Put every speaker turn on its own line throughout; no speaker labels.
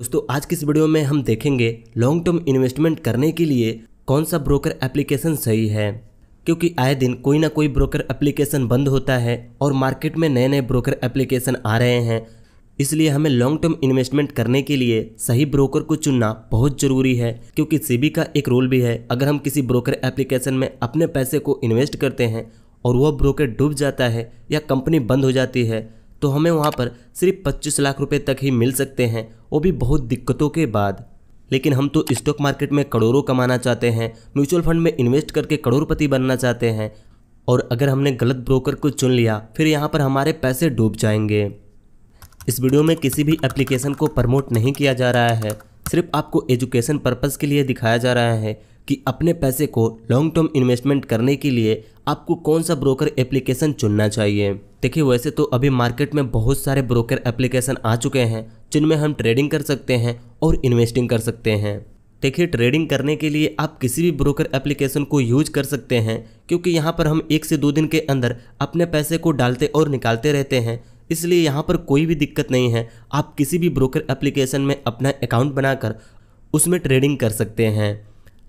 दोस्तों आज की इस वीडियो में हम देखेंगे लॉन्ग टर्म इन्वेस्टमेंट करने के लिए कौन सा ब्रोकर एप्लीकेशन सही है क्योंकि आए दिन कोई ना कोई ब्रोकर एप्लीकेशन बंद होता है और मार्केट में नए नए ब्रोकर एप्लीकेशन आ रहे हैं इसलिए हमें लॉन्ग टर्म इन्वेस्टमेंट करने के लिए सही ब्रोकर को चुनना बहुत जरूरी है क्योंकि सी का एक रोल भी है अगर हम किसी ब्रोकर एप्लीकेशन में अपने पैसे को इन्वेस्ट करते हैं और वह ब्रोकर डूब जाता है या कंपनी बंद हो जाती है तो हमें वहाँ पर सिर्फ पच्चीस लाख रुपये तक ही मिल सकते हैं वो भी बहुत दिक्कतों के बाद लेकिन हम तो स्टॉक मार्केट में करोड़ों कमाना चाहते हैं म्यूचुअल फंड में इन्वेस्ट करके करोड़पति बनना चाहते हैं और अगर हमने गलत ब्रोकर को चुन लिया फिर यहाँ पर हमारे पैसे डूब जाएंगे इस वीडियो में किसी भी एप्लीकेशन को प्रमोट नहीं किया जा रहा है सिर्फ आपको एजुकेशन पर्पज़ के लिए दिखाया जा रहा है कि अपने पैसे को लॉन्ग टर्म इन्वेस्टमेंट करने के लिए आपको कौन सा ब्रोकर एप्लीकेशन चुनना चाहिए देखिए वैसे तो अभी मार्केट में बहुत सारे ब्रोकर एप्लीकेशन आ चुके हैं जिनमें हम ट्रेडिंग कर सकते हैं और इन्वेस्टिंग कर सकते हैं देखिए ट्रेडिंग करने के लिए आप किसी भी ब्रोकर एप्लीकेशन को यूज कर सकते हैं क्योंकि यहाँ पर हम एक से दो दिन के अंदर अपने पैसे को डालते और निकालते रहते हैं इसलिए यहाँ पर कोई भी दिक्कत नहीं है आप किसी भी ब्रोकर एप्लीकेशन में अपना अकाउंट बनाकर उसमें ट्रेडिंग कर सकते हैं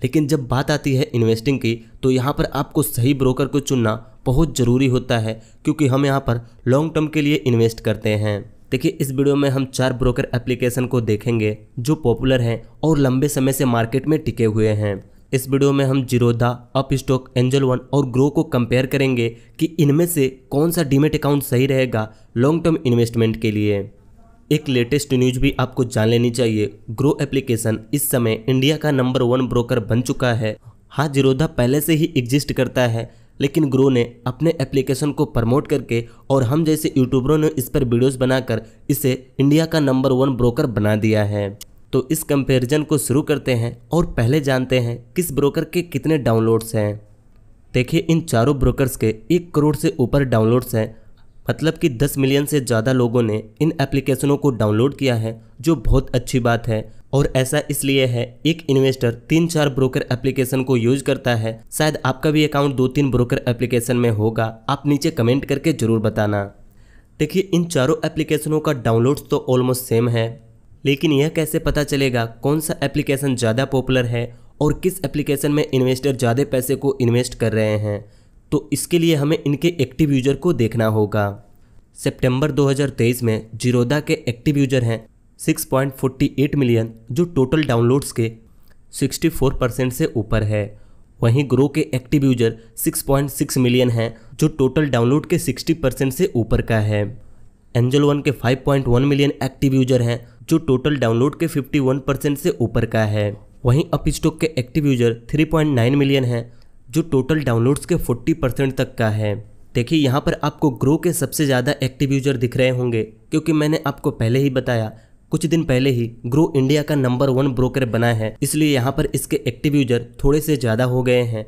लेकिन जब बात आती है इन्वेस्टिंग की तो यहाँ पर आपको सही ब्रोकर को चुनना बहुत ज़रूरी होता है क्योंकि हम यहाँ पर लॉन्ग टर्म के लिए इन्वेस्ट करते हैं देखिए इस वीडियो में हम चार ब्रोकर एप्लीकेशन को देखेंगे जो पॉपुलर हैं और लंबे समय से मार्केट में टिके हुए हैं इस वीडियो में हम Zerodha Upstox Angel One और ग्रो को कंपेयर करेंगे कि इनमें से कौन सा डीमेट अकाउंट सही रहेगा लॉन्ग टर्म इन्वेस्टमेंट के लिए एक लेटेस्ट न्यूज भी आपको जान लेनी चाहिए ग्रो एप्लीकेशन इस समय इंडिया का नंबर वन ब्रोकर बन चुका है हाँ जिरोधा पहले से ही एग्जिस्ट करता है लेकिन ग्रो ने अपने एप्लीकेशन को प्रमोट करके और हम जैसे यूट्यूबरों ने इस पर वीडियोस बनाकर इसे इंडिया का नंबर वन ब्रोकर बना दिया है तो इस कंपैरिजन को शुरू करते हैं और पहले जानते हैं किस ब्रोकर के कितने डाउनलोड्स हैं देखिए इन चारों ब्रोकर्स के एक करोड़ से ऊपर डाउनलोड्स हैं मतलब कि 10 मिलियन से ज़्यादा लोगों ने इन एप्लीकेशनों को डाउनलोड किया है जो बहुत अच्छी बात है और ऐसा इसलिए है एक इन्वेस्टर तीन चार ब्रोकर एप्लीकेशन को यूज करता है शायद आपका भी अकाउंट दो तीन ब्रोकर एप्लीकेशन में होगा आप नीचे कमेंट करके ज़रूर बताना देखिए इन चारों एप्लीकेशनों का डाउनलोड तो ऑलमोस्ट सेम है लेकिन यह कैसे पता चलेगा कौन सा एप्लीकेशन ज़्यादा पॉपुलर है और किस एप्लीकेशन में इन्वेस्टर ज़्यादा पैसे को इन्वेस्ट कर रहे हैं तो इसके लिए हमें इनके एक्टिव यूजर को देखना होगा सितंबर 2023 में जीरोदा के एक्टिव यूजर हैं 6.48 मिलियन जो टोटल डाउनलोड्स के 64 परसेंट से ऊपर है वहीं ग्रो के एक्टिव यूजर 6.6 मिलियन हैं जो टोटल डाउनलोड के 60 परसेंट से ऊपर का है एंजल वन के 5.1 मिलियन एक्टिव यूजर हैं जो टोटल डाउनलोड के 51 परसेंट से ऊपर का है वहीं अपस्टॉक के एक्टिव यूजर 3.9 मिलियन हैं जो टोटल डाउनलोड्स के 40 परसेंट तक का है देखिए यहाँ पर आपको ग्रो के सबसे ज़्यादा एक्टिव यूजर दिख रहे होंगे क्योंकि मैंने आपको पहले ही बताया कुछ दिन पहले ही ग्रो इंडिया का नंबर वन ब्रोकर बना है इसलिए यहाँ पर इसके एक्टिव यूजर थोड़े से ज़्यादा हो गए हैं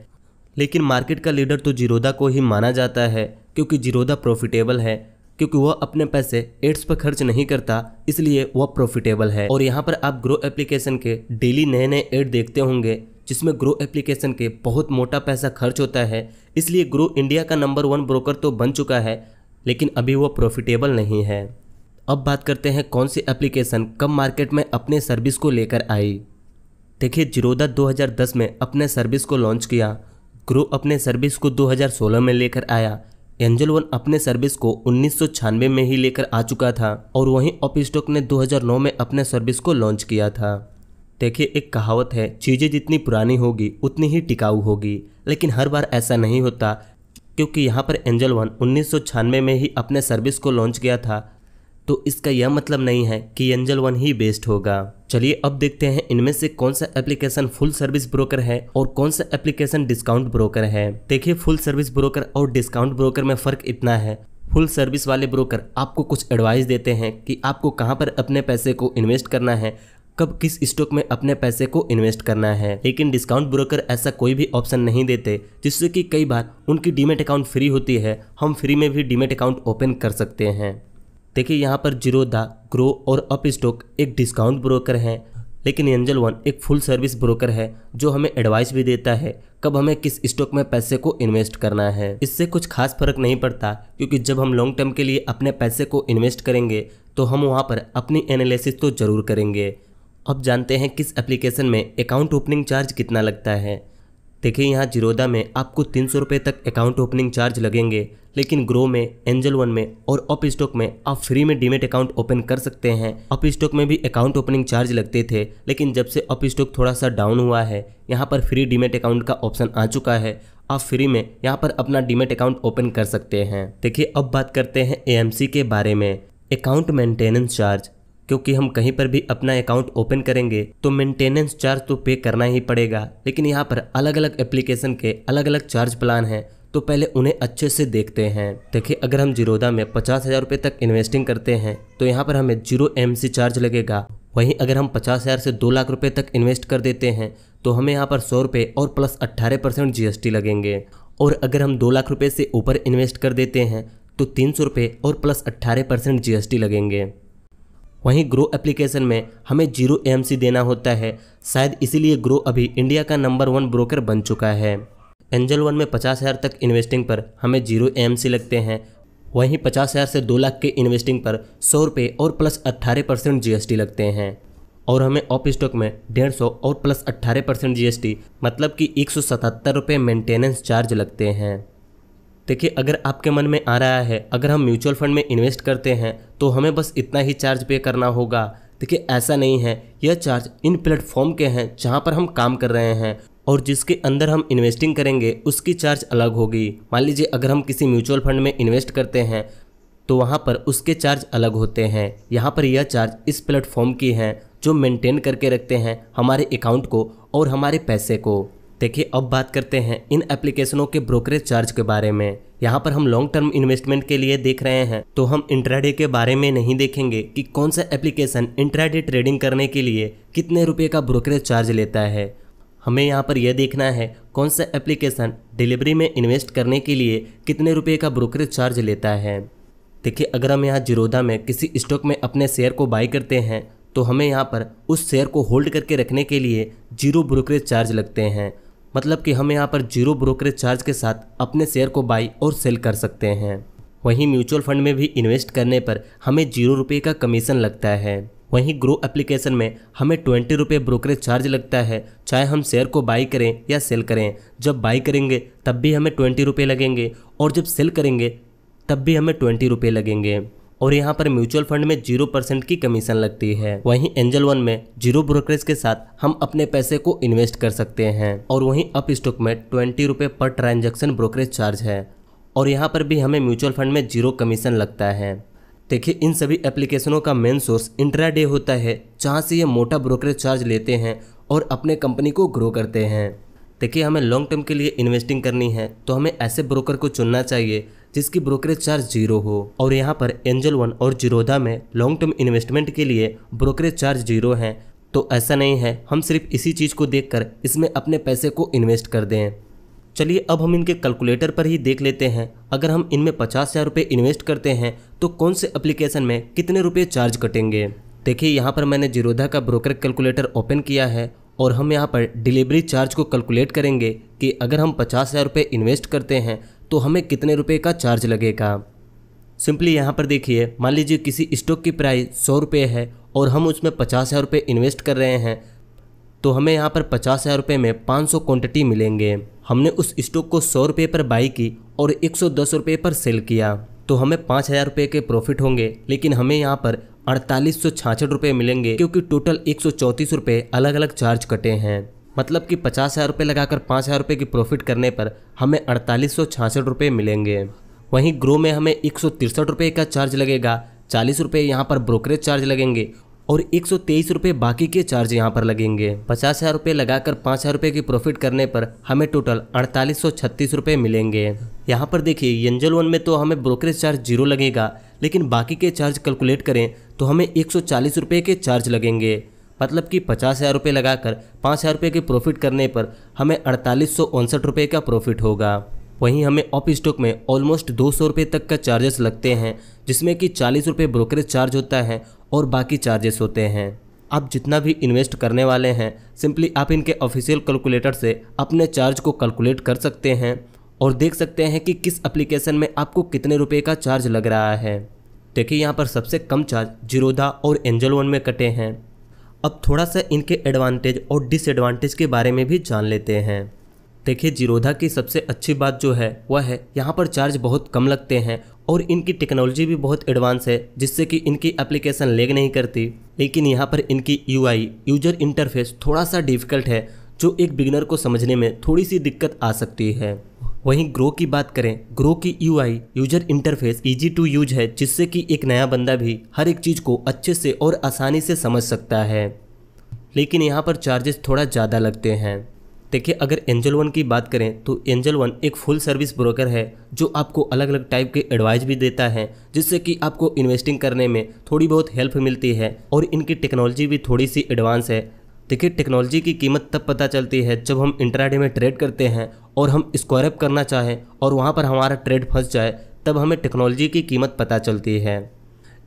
लेकिन मार्केट का लीडर तो जीरोदा को ही माना जाता है क्योंकि जीरोदा प्रॉफिटेबल है क्योंकि वह अपने पैसे एड्स पर खर्च नहीं करता इसलिए वह प्रॉफिटेबल है और यहाँ पर आप ग्रो एप्लीकेशन के डेली नए नए एड देखते होंगे जिसमें ग्रो एप्लीकेशन के बहुत मोटा पैसा खर्च होता है इसलिए ग्रो इंडिया का नंबर वन ब्रोकर तो बन चुका है लेकिन अभी वो प्रॉफिटेबल नहीं है अब बात करते हैं कौन सी एप्लीकेशन कम मार्केट में अपने सर्विस को लेकर आई देखिए जिरोदा 2010 में अपने सर्विस को लॉन्च किया ग्रो अपने सर्विस को 2016 में लेकर आया एंजल वन अपने सर्विस को उन्नीस में ही लेकर आ चुका था और वहीं ऑपिस्टॉक ने 2009 में अपने सर्विस को लॉन्च किया था देखिए एक कहावत है चीज़ें जितनी पुरानी होगी उतनी ही टिकाऊ होगी लेकिन हर बार ऐसा नहीं होता क्योंकि यहाँ पर एंजल वन उन्नीस में ही अपने सर्विस को लॉन्च किया था तो इसका यह मतलब नहीं है कि एंजल वन ही बेस्ट होगा चलिए अब देखते हैं इनमें से कौन सा एप्लीकेशन फुल सर्विस ब्रोकर है और कौन सा एप्लीकेशन डिस्काउंट ब्रोकर है देखिए फुल सर्विस ब्रोकर और डिस्काउंट ब्रोकर में फ़र्क इतना है फुल सर्विस वाले ब्रोकर आपको कुछ एडवाइस देते हैं कि आपको कहाँ पर अपने पैसे को इन्वेस्ट करना है कब किस स्टॉक में अपने पैसे को इन्वेस्ट करना है लेकिन डिस्काउंट ब्रोकर ऐसा कोई भी ऑप्शन नहीं देते जिससे कि कई बार उनकी डीमेट अकाउंट फ्री होती है हम फ्री में भी डीमेट अकाउंट ओपन कर सकते हैं देखिए यहाँ पर जीरोदा ग्रो और अप स्टॉक एक डिस्काउंट ब्रोकर हैं लेकिन एंजल वन एक फुल सर्विस ब्रोकर है जो हमें एडवाइस भी देता है कब हमें किस स्टॉक में पैसे को इन्वेस्ट करना है इससे कुछ खास फर्क नहीं पड़ता क्योंकि जब हम लॉन्ग टर्म के लिए अपने पैसे को इन्वेस्ट करेंगे तो हम वहाँ पर अपनी एनालिसिस तो जरूर करेंगे अब जानते हैं किस एप्लीकेशन में अकाउंट ओपनिंग चार्ज कितना लगता है देखिए यहाँ जिरोदा में आपको तीन सौ रुपये तक अकाउंट ओपनिंग चार्ज लगेंगे लेकिन ग्रो में एंजल वन में और अप स्टॉक में आप फ्री में डीमेट अकाउंट ओपन कर सकते हैं अप स्टॉक में भी अकाउंट ओपनिंग चार्ज लगते थे लेकिन जब से अप स्टॉक थोड़ा सा डाउन हुआ है यहाँ पर फ्री डीमेट अकाउंट का ऑप्शन आ चुका है आप फ्री में यहाँ पर अपना डीमेट अकाउंट ओपन कर सकते हैं देखिए अब बात करते हैं ए के बारे में अकाउंट मेंटेनेंस चार्ज क्योंकि हम कहीं पर भी अपना अकाउंट ओपन करेंगे तो मेंटेनेंस चार्ज तो पे करना ही पड़ेगा लेकिन यहाँ पर अलग अलग एप्लीकेशन के अलग अलग चार्ज प्लान हैं तो पहले उन्हें अच्छे से देखते हैं देखिए अगर हम जीरोदा में पचास हज़ार रुपये तक इन्वेस्टिंग करते हैं तो यहाँ पर हमें जीरो एम चार्ज लगेगा वहीं अगर हम पचास हज़ार से दो लाख रुपये तक इन्वेस्ट कर देते हैं तो हमें यहाँ पर सौ रुपये और प्लस अट्ठारह परसेंट जी लगेंगे और अगर हम दो लाख रुपये से ऊपर इन्वेस्ट कर देते हैं तो तीन सौ रुपये और प्लस अट्ठारह परसेंट जी लगेंगे वहीं ग्रो एप्लीकेशन में हमें जीरो एम देना होता है शायद इसीलिए ग्रो अभी इंडिया का नंबर वन ब्रोकर बन चुका है एंजल वन में पचास हज़ार तक इन्वेस्टिंग पर हमें जीरो एम लगते हैं वहीं पचास हज़ार से दो लाख के इन्वेस्टिंग पर सौ रुपये और प्लस अट्ठारह परसेंट जी लगते हैं और हमें ऑफ स्टॉक में डेढ़ सौ और प्लस अट्ठारह परसेंट जी मतलब कि एक सौ सतहत्तर रुपये मेंटेनेंस चार्ज लगते हैं देखिए अगर आपके मन में आ रहा है अगर हम म्यूचुअल फंड में इन्वेस्ट करते हैं तो हमें बस इतना ही चार्ज पे करना होगा देखिए ऐसा नहीं है यह चार्ज इन प्लेटफॉर्म के हैं जहाँ पर हम काम कर रहे हैं और जिसके अंदर हम इन्वेस्टिंग करेंगे उसकी चार्ज अलग होगी मान लीजिए अगर हम किसी म्यूचुअल फंड में इन्वेस्ट करते हैं तो वहाँ पर उसके चार्ज अलग होते हैं यहाँ पर यह चार्ज इस प्लेटफॉर्म की हैं जो मेंटेन करके रखते हैं हमारे अकाउंट को और हमारे पैसे को देखिए अब बात करते हैं इन एप्लीकेशनों के ब्रोकरेज चार्ज के बारे में यहाँ पर हम लॉन्ग टर्म इन्वेस्टमेंट के लिए देख रहे हैं तो हम इंट्राडे के बारे में नहीं देखेंगे कि कौन सा एप्लीकेशन इंट्राडे ट्रेडिंग करने के लिए कितने रुपये का ब्रोकरेज चार्ज लेता है हमें यहाँ पर यह देखना है कौन सा एप्लीकेशन डिलीवरी में इन्वेस्ट करने के लिए कितने रुपये का ब्रोकरेज चार्ज लेता है देखिए अगर हम यहाँ जिरोदा में किसी स्टॉक में अपने शेयर को बाई करते हैं तो हमें यहाँ पर उस शेयर को होल्ड करके रखने के लिए जीरो ब्रोकरेज चार्ज लगते हैं मतलब कि हम यहाँ पर जीरो ब्रोकरेज चार्ज के साथ अपने शेयर को बाई और सेल कर सकते हैं वहीं म्यूचुअल फंड में भी इन्वेस्ट करने पर हमें जीरो रुपये का कमीशन लगता है वहीं ग्रो एप्लीकेशन में हमें ट्वेंटी रुपये ब्रोकरेज चार्ज लगता है चाहे हम शेयर को बाई करें या सेल करें जब बाई करेंगे तब भी हमें ट्वेंटी रुपये लगेंगे और जब सेल करेंगे तब भी हमें ट्वेंटी रुपये लगेंगे और यहाँ पर म्यूचुअल फंड में जीरो परसेंट की कमीशन लगती है वहीं एंजल वन में जीरो ब्रोकरेज के साथ हम अपने पैसे को इन्वेस्ट कर सकते हैं और वहीं अप स्टॉक में ट्वेंटी रुपये पर ट्रांजेक्शन ब्रोकरेज चार्ज है और यहाँ पर भी हमें म्यूचुअल फंड में जीरो कमीशन लगता है देखिए इन सभी एप्लीकेशनों का मेन सोर्स इंट्राडे होता है जहाँ से ये मोटा ब्रोकरेज चार्ज लेते हैं और अपने कंपनी को ग्रो करते हैं देखिए हमें लॉन्ग टर्म के लिए इन्वेस्टिंग करनी है तो हमें ऐसे ब्रोकर को चुनना चाहिए जिसकी ब्रोकरेज चार्ज जीरो हो और यहाँ पर एंजल वन और जीरोधा में लॉन्ग टर्म इन्वेस्टमेंट के लिए ब्रोकरेज चार्ज जीरो हैं तो ऐसा नहीं है हम सिर्फ इसी चीज़ को देख इसमें अपने पैसे को इन्वेस्ट कर दें चलिए अब हम इनके कैलकुलेटर पर ही देख लेते हैं अगर हम इनमें पचास हज़ार रुपये इन्वेस्ट करते हैं तो कौन से एप्लीकेशन में कितने रुपये चार्ज कटेंगे देखिए यहाँ पर मैंने जीरोधा का ब्रोकर कैलकुलेटर ओपन किया है और हम यहाँ पर डिलीवरी चार्ज को कैलकुलेट करेंगे कि अगर हम पचास हज़ार रुपये इन्वेस्ट करते हैं तो हमें कितने रुपये का चार्ज लगेगा सिंपली यहाँ पर देखिए मान लीजिए किसी स्टॉक की प्राइस सौ रुपये है और हम उसमें पचास हज़ार रुपये इन्वेस्ट कर रहे हैं तो हमें यहाँ पर पचास हज़ार रुपये में पाँच सौ क्वान्टिटी मिलेंगे हमने उस स्टॉक को सौ रुपये पर बाई की और एक सौ दस रुपये पर सेल किया तो हमें पाँच हज़ार रुपये के प्रॉफिट होंगे लेकिन हमें यहाँ पर अड़तालीस सौ रुपये मिलेंगे क्योंकि टोटल एक सौ चौंतीस अलग अलग चार्ज कटे हैं मतलब कि पचास हज़ार रुपये लगाकर पाँच हज़ार रुपये की प्रॉफिट करने पर हमें अड़तालीस सौ मिलेंगे वहीं ग्रो में हमें एक सौ तिरसठ रुपये का चार्ज लगेगा चालीस रुपये यहाँ पर ब्रोकरेज चार्ज लगेंगे और एक सौ तेईस रुपये बाकी के चार्ज यहाँ पर लगेंगे पचास हज़ार रुपये लगाकर पाँच हज़ार रुपये की प्रॉफिट करने पर हमें टोटल अड़तालीस सौ छत्तीस रुपये मिलेंगे यहाँ पर देखिए एंजल वन में तो हमें ब्रोकरेज चार्ज जीरो लगेगा लेकिन बाकी के चार्ज कैलकुलेट करें तो हमें एक सौ के चार्ज लगेंगे मतलब कि पचास हज़ार रुपये लगाकर पाँच हज़ार रुपये के प्रॉफिट करने पर हमें अड़तालीस सौ उनसठ रुपये का प्रॉफिट होगा वहीं हमें ऑफ स्टॉक में ऑलमोस्ट दो सौ रुपये तक का चार्जेस लगते हैं जिसमें कि चालीस रुपये ब्रोकरेज चार्ज होता है और बाकी चार्जेस होते हैं आप जितना भी इन्वेस्ट करने वाले हैं सिंपली आप इनके ऑफिशियल कैलकुलेटर से अपने चार्ज को कैलकुलेट कर सकते हैं और देख सकते हैं कि किस एप्लीकेशन में आपको कितने रुपये का चार्ज लग रहा है देखिए यहाँ पर सबसे कम चार्ज जीरोधा और एंजल वन में कटे हैं अब थोड़ा सा इनके एडवांटेज और डिसएडवांटेज के बारे में भी जान लेते हैं देखिए जीरोधा की सबसे अच्छी बात जो है वह है यहाँ पर चार्ज बहुत कम लगते हैं और इनकी टेक्नोलॉजी भी बहुत एडवांस है जिससे कि इनकी एप्लीकेशन लेग नहीं करती लेकिन यहाँ पर इनकी यू यूजर इंटरफेस थोड़ा सा डिफिकल्ट है जो एक बिगनर को समझने में थोड़ी सी दिक्कत आ सकती है वहीं ग्रो की बात करें ग्रो की यू user interface easy to use है जिससे कि एक नया बंदा भी हर एक चीज़ को अच्छे से और आसानी से समझ सकता है लेकिन यहाँ पर चार्जेस थोड़ा ज़्यादा लगते हैं देखिए अगर एंजल वन की बात करें तो एंजल वन एक फुल सर्विस ब्रोकर है जो आपको अलग अलग टाइप के एडवाइस भी देता है जिससे कि आपको इन्वेस्टिंग करने में थोड़ी बहुत हेल्प मिलती है और इनकी टेक्नोलॉजी भी थोड़ी सी एडवांस है देखिए टेक्नोलॉजी की कीमत तब पता चलती है जब हम इंटराडे में ट्रेड करते हैं और हम स्क्वायरअप करना चाहें और वहाँ पर हमारा ट्रेड फंस जाए तब हमें टेक्नोलॉजी की कीमत पता चलती है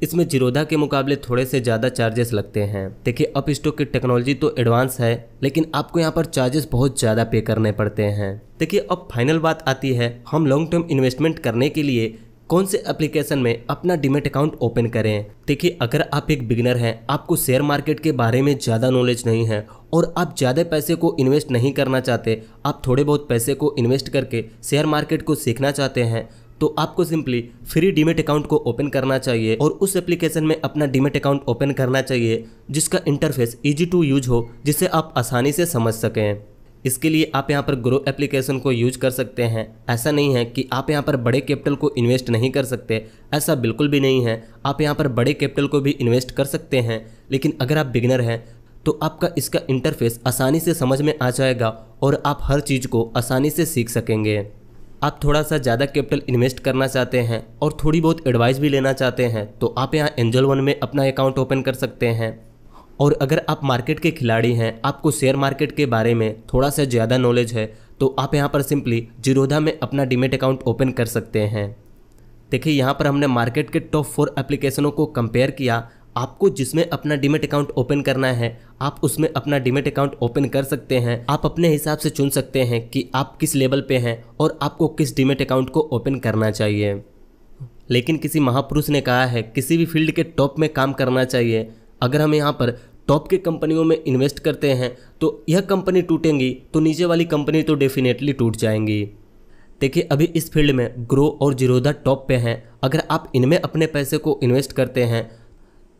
इसमें जिरोधा के मुकाबले थोड़े से ज़्यादा चार्जेस लगते हैं देखिए अप स्टॉक की टेक्नोलॉजी तो एडवांस है लेकिन आपको यहाँ पर चार्जेस बहुत ज़्यादा पे करने पड़ते हैं देखिए अब फाइनल बात आती है हम लॉन्ग टर्म इन्वेस्टमेंट करने के लिए कौन से एप्लीकेशन में अपना डिमेट अकाउंट ओपन करें देखिए अगर आप एक बिगनर हैं आपको शेयर मार्केट के बारे में ज़्यादा नॉलेज नहीं है और आप ज़्यादा पैसे को इन्वेस्ट नहीं करना चाहते आप थोड़े बहुत पैसे को इन्वेस्ट करके शेयर मार्केट को सीखना चाहते हैं तो आपको सिंपली फ्री डीमेट अकाउंट को ओपन करना चाहिए और उस एप्लीकेशन में अपना डीमेट अकाउंट ओपन करना चाहिए जिसका इंटरफेस इजी टू यूज हो जिसे आप आसानी से समझ सकें इसके लिए आप यहाँ पर ग्रो एप्लीकेशन को यूज कर सकते हैं ऐसा नहीं है कि आप यहाँ पर बड़े कैपिटल को इन्वेस्ट नहीं कर सकते ऐसा बिल्कुल भी नहीं है आप यहाँ पर बड़े कैपिटल को भी इन्वेस्ट कर सकते हैं लेकिन अगर आप बिगनर हैं तो आपका इसका इंटरफेस आसानी से समझ में आ जाएगा और आप हर चीज़ को आसानी से सीख सकेंगे आप थोड़ा सा ज़्यादा कैपिटल इन्वेस्ट करना चाहते हैं और थोड़ी बहुत एडवाइस भी लेना चाहते हैं तो आप यहाँ एंजल वन में अपना अकाउंट ओपन कर सकते हैं और अगर आप मार्केट के खिलाड़ी हैं आपको शेयर मार्केट के बारे में थोड़ा सा ज़्यादा नॉलेज है तो आप यहाँ पर सिंपली जिरोधा में अपना डिमेट अकाउंट ओपन कर सकते हैं देखिए यहाँ पर हमने मार्केट के टॉप फोर एप्लीकेशनों को कंपेयर किया आपको जिसमें अपना डिमेट अकाउंट ओपन करना है आप उसमें अपना डिमेट अकाउंट ओपन कर सकते हैं आप अपने हिसाब से चुन सकते हैं कि आप किस लेवल पे हैं और आपको किस डिमेट अकाउंट को ओपन करना चाहिए लेकिन किसी महापुरुष ने कहा है किसी भी फील्ड के टॉप में काम करना चाहिए अगर हम यहाँ पर टॉप के कंपनियों में इन्वेस्ट करते हैं तो यह कंपनी टूटेंगी तो नीचे वाली कंपनी तो डेफिनेटली टूट जाएंगी देखिए अभी इस फील्ड में ग्रो और जिरोधा टॉप पे हैं अगर आप इनमें अपने पैसे को इन्वेस्ट करते हैं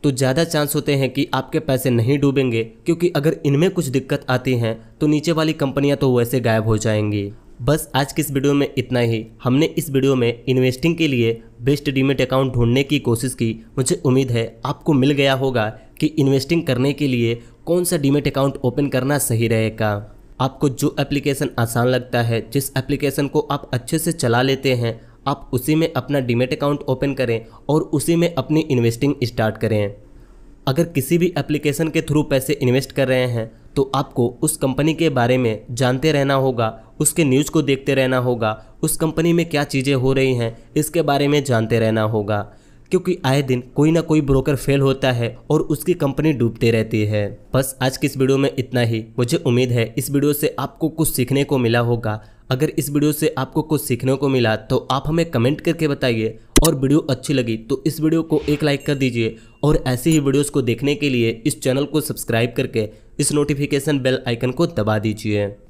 तो ज़्यादा चांस होते हैं कि आपके पैसे नहीं डूबेंगे क्योंकि अगर इनमें कुछ दिक्कत आती हैं तो नीचे वाली कंपनियां तो वैसे गायब हो जाएंगी बस आज की इस वीडियो में इतना ही हमने इस वीडियो में इन्वेस्टिंग के लिए बेस्ट डीमेट अकाउंट ढूंढने की कोशिश की मुझे उम्मीद है आपको मिल गया होगा कि इन्वेस्टिंग करने के लिए कौन सा डीमेट अकाउंट ओपन करना सही रहेगा आपको जो एप्लीकेशन आसान लगता है जिस एप्लीकेशन को आप अच्छे से चला लेते हैं आप उसी में अपना डीमेट अकाउंट ओपन करें और उसी में अपनी इन्वेस्टिंग स्टार्ट करें अगर किसी भी एप्लीकेशन के थ्रू पैसे इन्वेस्ट कर रहे हैं तो आपको उस कंपनी के बारे में जानते रहना होगा उसके न्यूज़ को देखते रहना होगा उस कंपनी में क्या चीज़ें हो रही हैं इसके बारे में जानते रहना होगा क्योंकि आए दिन कोई ना कोई ब्रोकर फेल होता है और उसकी कंपनी डूबती रहती है बस आज की इस वीडियो में इतना ही मुझे उम्मीद है इस वीडियो से आपको कुछ सीखने को मिला होगा अगर इस वीडियो से आपको कुछ सीखने को मिला तो आप हमें कमेंट करके बताइए और वीडियो अच्छी लगी तो इस वीडियो को एक लाइक कर दीजिए और ऐसी ही वीडियोस को देखने के लिए इस चैनल को सब्सक्राइब करके इस नोटिफिकेशन बेल आइकन को दबा दीजिए